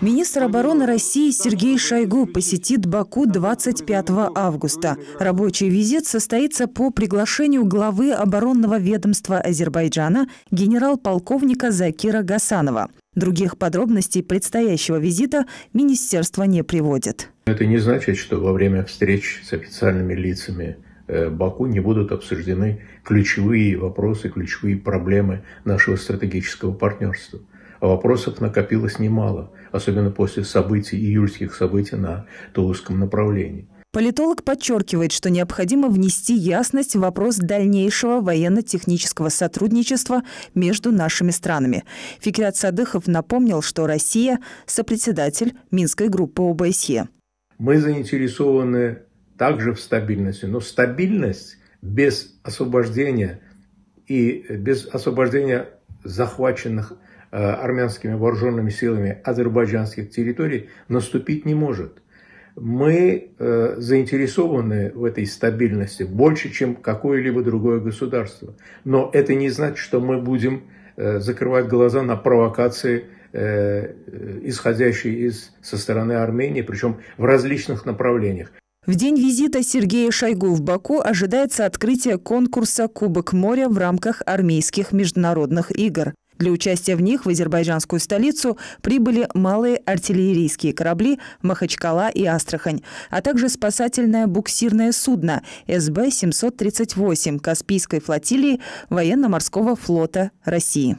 Министр обороны России Сергей Шойгу посетит Баку 25 августа. Рабочий визит состоится по приглашению главы оборонного ведомства Азербайджана генерал-полковника Закира Гасанова. Других подробностей предстоящего визита министерство не приводит. Это не значит, что во время встреч с официальными лицами э, Баку не будут обсуждены ключевые вопросы, ключевые проблемы нашего стратегического партнерства. А вопросов накопилось немало, особенно после событий, июльских событий на Тулузском направлении. Политолог подчеркивает, что необходимо внести ясность в вопрос дальнейшего военно-технического сотрудничества между нашими странами. Фикрят Садыхов напомнил, что Россия – сопредседатель Минской группы ОБСЕ. Мы заинтересованы также в стабильности, но стабильность без освобождения и без освобождения захваченных Э, армянскими вооруженными силами азербайджанских территорий наступить не может. Мы э, заинтересованы в этой стабильности больше, чем какое-либо другое государство. Но это не значит, что мы будем э, закрывать глаза на провокации исходящие из, со стороны Армении, причем в различных направлениях. В день визита Сергея Шойгу в Баку ожидается открытие конкурса «Кубок моря» в рамках армейских международных игр. Для участия в них в азербайджанскую столицу прибыли малые артиллерийские корабли «Махачкала» и «Астрахань», а также спасательное буксирное судно СБ-738 Каспийской флотилии Военно-морского флота России.